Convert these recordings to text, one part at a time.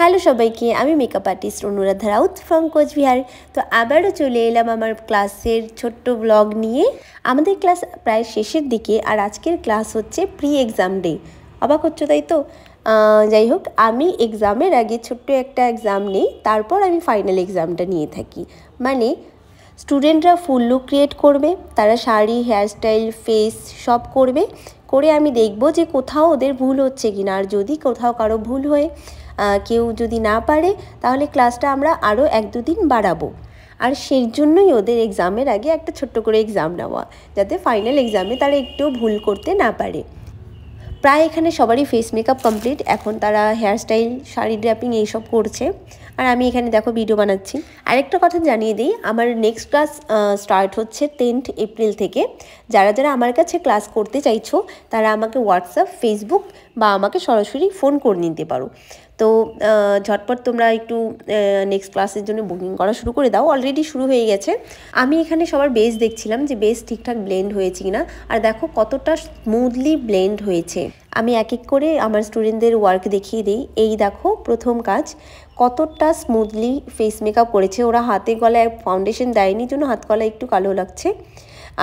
hello সবাইকে আমি makeup artist Anuradha Raut from Coochbehar তো আবারও চলে এলাম আমার ক্লাসের ছোট্ট ব্লগ নিয়ে আমাদের ক্লাস প্রায় শেষের দিকে আর আজকের ক্লাস হচ্ছে প্রি এক্সাম ডে অবাক হচ্ছ তাই তো যাই হোক আমি এক্সামের আগে ছোট্ট একটা এক্সাম নেই তারপর আমি ফাইনাল এক্সামটা নিয়ে থাকি মানে স্টুডেন্টরা ফুল লুক ক্রিয়েট করবে তারা শাড়ি হেয়ারস্টাইল ফেস সব করবে করে আমি দেখব যে কোথাও ওদের ভুল হচ্ছে কি না আর যদি কোথাও কারো ভুল হয়ে কেউ যদি না পারে তাহলে ক্লাসটা আমরা আরও এক দুদিন বাড়াবো আর সেই জন্যই ওদের এক্সামের আগে একটা ছোট্ট করে এক্সাম নেওয়া যাতে ফাইনাল এক্সামে তারা একটু ভুল করতে না পারে প্রায় এখানে সবারই ফেস মেকআপ কমপ্লিট এখন তারা হেয়ারস্টাইল শাড়ি ড্র্যাপিং এইসব করছে আর আমি এখানে দেখো ভিডিও বানাচ্ছি আরেকটা কথা জানিয়ে দিই আমার নেক্সট ক্লাস স্টার্ট হচ্ছে টেন্থ এপ্রিল থেকে যারা যারা আমার কাছে ক্লাস করতে চাইছো তারা আমাকে হোয়াটসঅ্যাপ ফেসবুক বা আমাকে সরাসরি ফোন করে নিতে পারো তো ঝটপট তোমরা একটু নেক্সট ক্লাসের জন্য বুকিং করা শুরু করে দাও অলরেডি শুরু হয়ে গেছে আমি এখানে সবার বেস দেখছিলাম যে বেস ঠিকঠাক ব্লেন্ড হয়েছে কিনা আর দেখো কতটা স্মুথলি ব্লেন্ড হয়েছে আমি এক এক করে আমার স্টুডেন্টদের ওয়ার্ক দেখিয়ে দিই এই দেখো প্রথম কাজ কতটা স্মুথলি ফেস মেকআপ করেছে ওরা হাতে গলায় ফাউন্ডেশন দেয়নি জন্য হাত গলায় একটু কালো লাগছে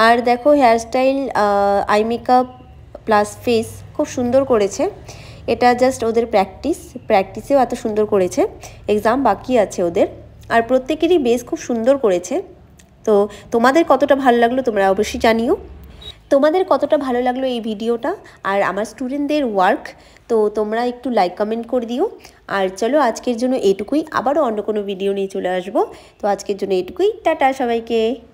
আর দেখো hairstyle eye makeup plus face খুব সুন্দর করেছে এটা জাস্ট ওদের প্র্যাকটিস প্র্যাকটিসেও এত সুন্দর করেছে এক্সাম বাকি আছে ওদের আর প্রত্যেকেরই বেস খুব সুন্দর করেছে তো তোমাদের কতটা ভালো লাগলো তোমরা অবশ্যই জানিও তোমাদের কতটা ভালো লাগলো এই ভিডিওটা আর আমার স্টুডেন্টদের ওয়ার্ক তো তোমরা একটু লাইক কমেন্ট করে দিও আর চলো আজকের জন্য এটুকুই আবারও অন্য কোনো ভিডিও নিয়ে চলে আসবো তো আজকের জন্য এটুকুই টাটা সবাইকে